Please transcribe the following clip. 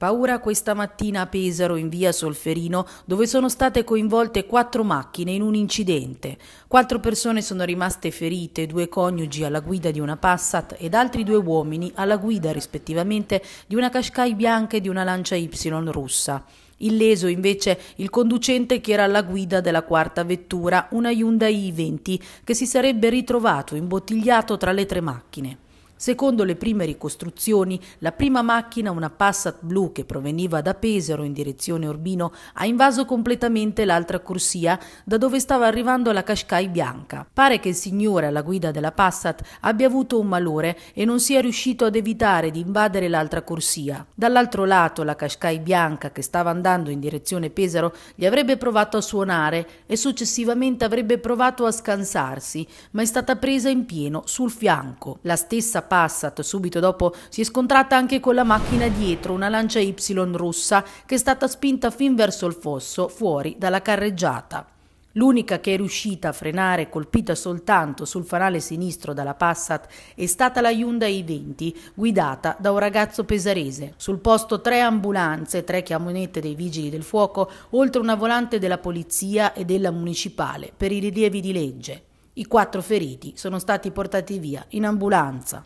Paura questa mattina a Pesaro in via Solferino dove sono state coinvolte quattro macchine in un incidente. Quattro persone sono rimaste ferite, due coniugi alla guida di una Passat ed altri due uomini alla guida rispettivamente di una Qashqai bianca e di una Lancia Y russa. Illeso invece il conducente che era alla guida della quarta vettura, una Hyundai i20, che si sarebbe ritrovato imbottigliato tra le tre macchine. Secondo le prime ricostruzioni, la prima macchina, una Passat blu che proveniva da Pesaro in direzione Urbino, ha invaso completamente l'altra corsia da dove stava arrivando la Cascai bianca. Pare che il signore alla guida della Passat abbia avuto un malore e non sia riuscito ad evitare di invadere l'altra corsia. Dall'altro lato la Cascai bianca che stava andando in direzione Pesaro gli avrebbe provato a suonare e successivamente avrebbe provato a scansarsi, ma è stata presa in pieno sul fianco. La stessa Passat, subito dopo si è scontrata anche con la macchina dietro, una Lancia Y russa, che è stata spinta fin verso il fosso, fuori dalla carreggiata. L'unica che è riuscita a frenare, colpita soltanto sul fanale sinistro dalla Passat, è stata la Hyundai i20, guidata da un ragazzo pesarese. Sul posto tre ambulanze, tre chiamonette dei vigili del fuoco, oltre una volante della polizia e della municipale per i rilievi di legge. I quattro feriti sono stati portati via in ambulanza.